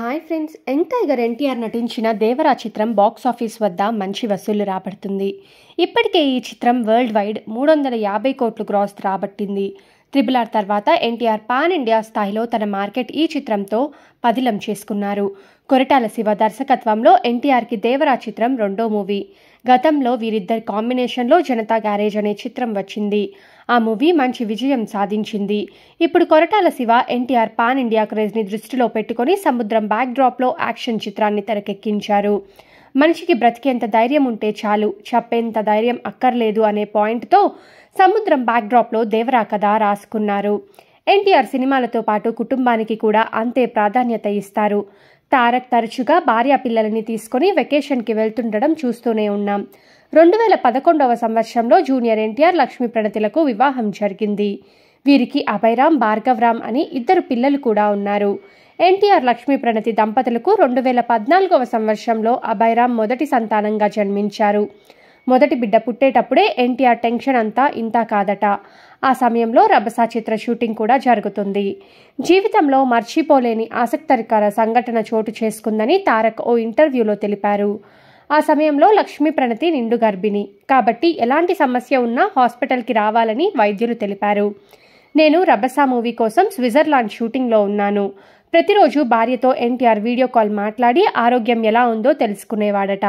hi friends young tiger NTR నటించిన దేవరా చిత్రం box office వద్ద మంచి వసూళ్లు రాబడుతుంది ఇప్పటికే ఈ చిత్రం వరల్డ్ వైడ్ మూడు వందల యాభై కోట్లు గ్రాస్ రాబట్టింది ట్రిపుల్ ఆర్ తర్వాత ఎన్టీఆర్ పాన్ ఇండియా స్థాయిలో తన మార్కెట్ ఈ చిత్రంతో పదిలం చేసుకున్నారు కొరటాల శివ దర్శకత్వంలో ఎన్టీఆర్కి దేవరా చిత్రం రెండో మూవీ గతంలో వీరిద్దరి కాంబినేషన్లో జనతా గ్యారేజ్ అనే చిత్రం వచ్చింది ఆ మూవీ మంచి విజయం సాధించింది ఇప్పుడు కొరటాల శివ ఎన్టీఆర్ పాన్ ఇండియా క్రేజ్ని దృష్టిలో పెట్టుకుని సముద్రం బ్యాక్డ్రాప్లో యాక్షన్ చిత్రాన్ని తెరకెక్కించారు మనిషికి బ్రతికేంత ధైర్యం ఉంటే చాలు చెప్పేంత ధైర్యం అక్కర్లేదు అనే పాయింట్తో సముద్రం బ్యాక్డ్రాప్లో దేవరా కథ రాసుకున్నారు ఎన్టీఆర్ సినిమాలతో పాటు కుటుంబానికి కూడా అంతే ప్రాధాన్యత ఇస్తారు తారక్ తరచుగా భార్యా పిల్లలని తీసుకుని వెకేషన్కి వెళ్తుండడం చూస్తూనే ఉన్నాం రెండు వేల పదకొండవ సంవత్సరంలో జూనియర్ ఎన్టీఆర్ లక్ష్మీ ప్రణతిలకు వివాహం జరిగింది వీరికి అభయరామ్ భార్గవరామ్ అని ఇద్దరు పిల్లలు కూడా ఉన్నారు ఎన్టీఆర్ లక్ష్మీ ప్రణతి దంపతులకు రెండు వేల పద్నాలుగవ సంవత్సరంలో అభయరామ్ మొదటి సంతానంగా జన్మించారు మొదటి బిడ్డ పుట్టేటప్పుడే ఎన్టీఆర్ టెన్షన్ అంతా ఇంత కాదట ఆ సమయంలో రభసా చిత్ర షూటింగ్ కూడా జరుగుతుంది జీవితంలో మర్చిపోలేని ఆసక్తికర సంఘటన చోటు చేసుకుందని తారక్ ఓ ఇంటర్వ్యూలో తెలిపారు ఆ సమయంలో లక్ష్మీ ప్రణతి నిండు గర్భిణి కాబట్టి ఎలాంటి సమస్య ఉన్నా హాస్పిటల్కి రావాలని వైద్యులు తెలిపారు నేను రబసా మూవీ కోసం స్విట్జర్లాండ్ షూటింగ్లో ఉన్నాను ప్రతిరోజు భార్యతో ఎన్టీఆర్ వీడియో కాల్ మాట్లాడి ఆరోగ్యం ఎలా ఉందో తెలుసుకునేవాడట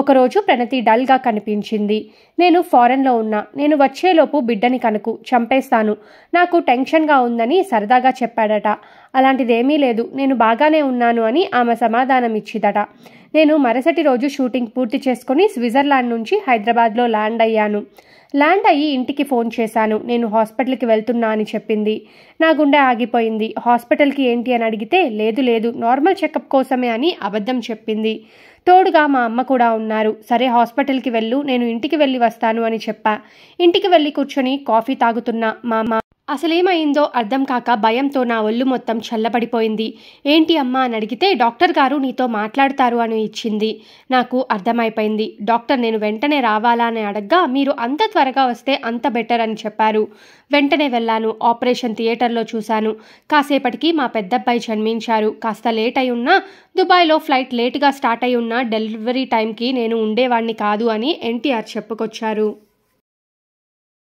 ఒకరోజు ప్రణతి డల్గా కనిపించింది నేను ఫారెన్లో ఉన్నా నేను వచ్చేలోపు బిడ్డని కనుకు చంపేస్తాను నాకు టెన్షన్గా ఉందని సరదాగా చెప్పాడట అలాంటిదేమీ లేదు నేను బాగానే ఉన్నాను అని ఆమె సమాధానం ఇచ్చిదట నేను మరుసటి రోజు షూటింగ్ పూర్తి చేసుకుని స్విట్జర్లాండ్ నుంచి హైదరాబాద్లో ల్యాండ్ అయ్యాను ల్యాండ్ అయ్యి ఇంటికి ఫోన్ చేశాను నేను హాస్పిటల్కి వెళ్తున్నా అని చెప్పింది నా గుండె ఆగిపోయింది హాస్పిటల్కి ఏంటి అని అడిగితే లేదు లేదు నార్మల్ చెకప్ కోసమే అని అబద్ధం చెప్పింది తోడుగా మా అమ్మ కూడా ఉన్నారు సరే హాస్పిటల్కి వెళ్ళు నేను ఇంటికి వెళ్ళి వస్తాను అని చెప్పా ఇంటికి వెళ్ళి కూర్చొని కాఫీ తాగుతున్నా మా అసలేమైందో అర్థం కాక భయంతో నా ఒళ్ళు మొత్తం చల్లబడిపోయింది ఏంటి అమ్మా అని అడిగితే డాక్టర్ గారు నీతో మాట్లాడతారు అని ఇచ్చింది నాకు అర్థమైపోయింది డాక్టర్ నేను వెంటనే రావాలా అని అడగ్గా మీరు అంత త్వరగా వస్తే అంత బెటర్ అని చెప్పారు వెంటనే వెళ్ళాను ఆపరేషన్ థియేటర్లో చూశాను కాసేపటికి మా పెద్దబ్బాయి జన్మించారు కాస్త లేట్ అయి ఉన్నా దుబాయ్లో ఫ్లైట్ లేట్గా స్టార్ట్ అయి ఉన్న డెలివరీ టైంకి నేను ఉండేవాడిని కాదు అని ఎన్టీఆర్ చెప్పుకొచ్చారు